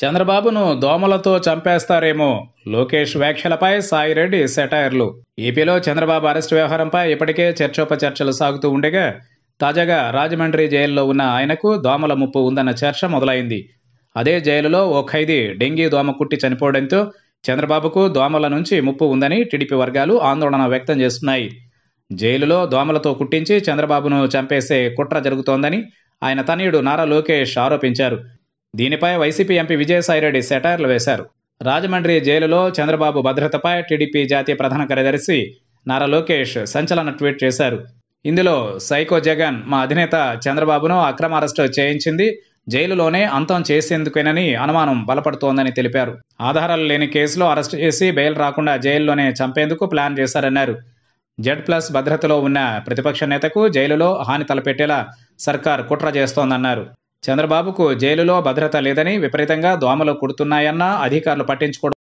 చంద్రబాబును దోమలతో చంపేస్తారేమో లోకేష్ వ్యాఖ్యలపై సాయిరెడ్డి సెటైర్లు ఏపీలో చంద్రబాబు అరెస్ట్ వ్యవహారంపై ఇప్పటికే చర్చోపచర్చలు సాగుతూ ఉండగా తాజాగా రాజమండ్రి జైల్లో ఉన్న ఆయనకు దోమల ముప్పు ఉందన్న చర్చ మొదలైంది అదే జైలులో ఓ ఖైదీ డెంగీ దోమ కుట్టి చనిపోవడంతో చంద్రబాబుకు దోమల నుంచి ముప్పు ఉందని టీడీపీ వర్గాలు ఆందోళన వ్యక్తం చేస్తున్నాయి జైలులో దోమలతో కుట్టించి చంద్రబాబును చంపేసే కుట్ర జరుగుతోందని ఆయన తనయుడు నారా లోకేష్ ఆరోపించారు దీనిపై వైసీపీ ఎంపీ విజయసాయిరెడ్డి సెటార్లు వేశారు రాజమండ్రి జైలులో చంద్రబాబు భద్రతపై టీడీపీ జాతీయ ప్రధాన కార్యదర్శి నారా లోకేష్ సంచలన ట్వీట్ చేశారు ఇందులో సైకో జగన్ మా అధినేత చంద్రబాబును అక్రమ అరెస్టు చేయించింది జైలులోనే అంతం చేసేందుకేనని అనుమానం బలపడుతోందని తెలిపారు ఆధారాలు లేని కేసులో అరెస్టు చేసి బెయిల్ రాకుండా జైల్లోనే చంపేందుకు ప్లాన్ చేశారన్నారు జెడ్ ప్లస్ భద్రతలో ఉన్న ప్రతిపక్ష నేతకు జైలులో హాని తలపెట్టేలా సర్కార్ కుట్ర చేస్తోందన్నారు చంద్రబాబుకు జైలులో భద్రత లేదని విపరీతంగా దోమలు కుడుతున్నాయన్నా అధికారులు పట్టించుకోవడం